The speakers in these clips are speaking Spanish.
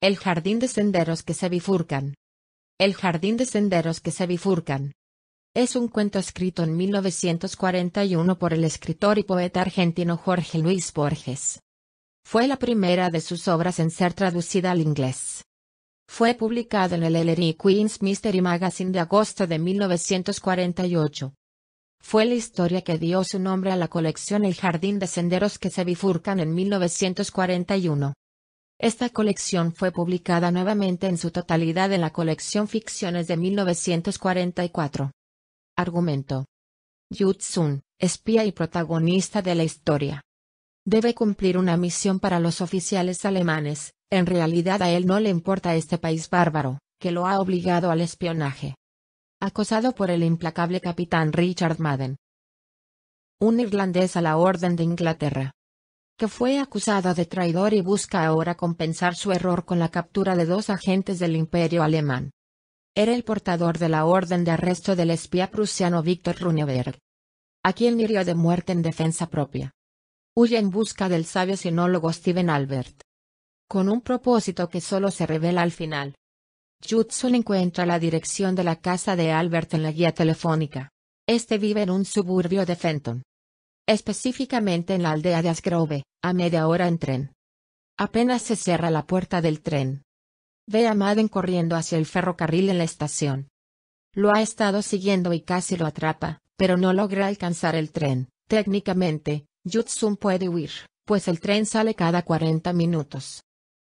El jardín de senderos que se bifurcan. El jardín de senderos que se bifurcan. Es un cuento escrito en 1941 por el escritor y poeta argentino Jorge Luis Borges. Fue la primera de sus obras en ser traducida al inglés. Fue publicado en el Ellery Queen's Mystery Magazine de agosto de 1948. Fue la historia que dio su nombre a la colección El Jardín de Senderos que se bifurcan en 1941. Esta colección fue publicada nuevamente en su totalidad en la colección Ficciones de 1944. Argumento. Yutsun, espía y protagonista de la historia. Debe cumplir una misión para los oficiales alemanes, en realidad a él no le importa este país bárbaro, que lo ha obligado al espionaje. Acosado por el implacable capitán Richard Madden. Un irlandés a la Orden de Inglaterra que fue acusada de traidor y busca ahora compensar su error con la captura de dos agentes del imperio alemán. Era el portador de la orden de arresto del espía prusiano Víctor Runeberg, a quien hirió de muerte en defensa propia. Huye en busca del sabio sinólogo Steven Albert. Con un propósito que solo se revela al final. Judson encuentra la dirección de la casa de Albert en la guía telefónica. Este vive en un suburbio de Fenton. Específicamente en la aldea de Asgrove, a media hora en tren. Apenas se cierra la puerta del tren. Ve a Madden corriendo hacia el ferrocarril en la estación. Lo ha estado siguiendo y casi lo atrapa, pero no logra alcanzar el tren. Técnicamente, Yutsun puede huir, pues el tren sale cada 40 minutos.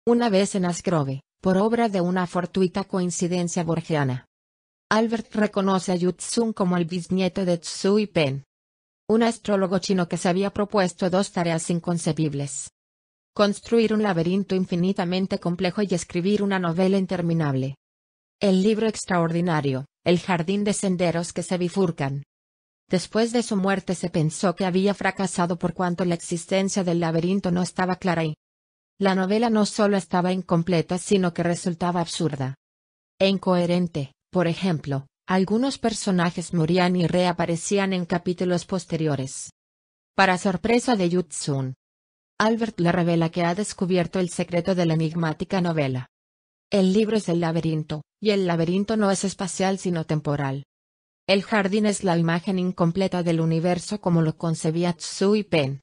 Una vez en Asgrove, por obra de una fortuita coincidencia borgiana. Albert reconoce a Jutsun como el bisnieto de Tsui Pen, un astrólogo chino que se había propuesto dos tareas inconcebibles. Construir un laberinto infinitamente complejo y escribir una novela interminable. El libro extraordinario, El jardín de senderos que se bifurcan. Después de su muerte se pensó que había fracasado por cuanto la existencia del laberinto no estaba clara y la novela no solo estaba incompleta sino que resultaba absurda e incoherente. Por ejemplo, algunos personajes morían y reaparecían en capítulos posteriores. Para sorpresa de Yutsun, Albert le revela que ha descubierto el secreto de la enigmática novela. El libro es el laberinto, y el laberinto no es espacial sino temporal. El jardín es la imagen incompleta del universo como lo concebía y Pen.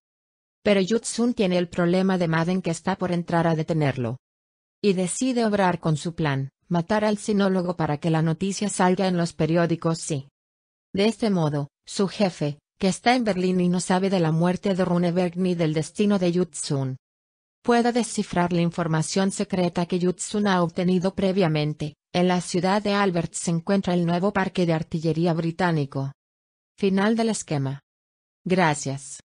Pero Yutsun tiene el problema de Maden que está por entrar a detenerlo. Y decide obrar con su plan matar al sinólogo para que la noticia salga en los periódicos sí. De este modo, su jefe, que está en Berlín y no sabe de la muerte de Runeberg ni del destino de Yutsun, pueda descifrar la información secreta que Yutsun ha obtenido previamente. En la ciudad de Albert se encuentra el nuevo parque de artillería británico. Final del esquema. Gracias.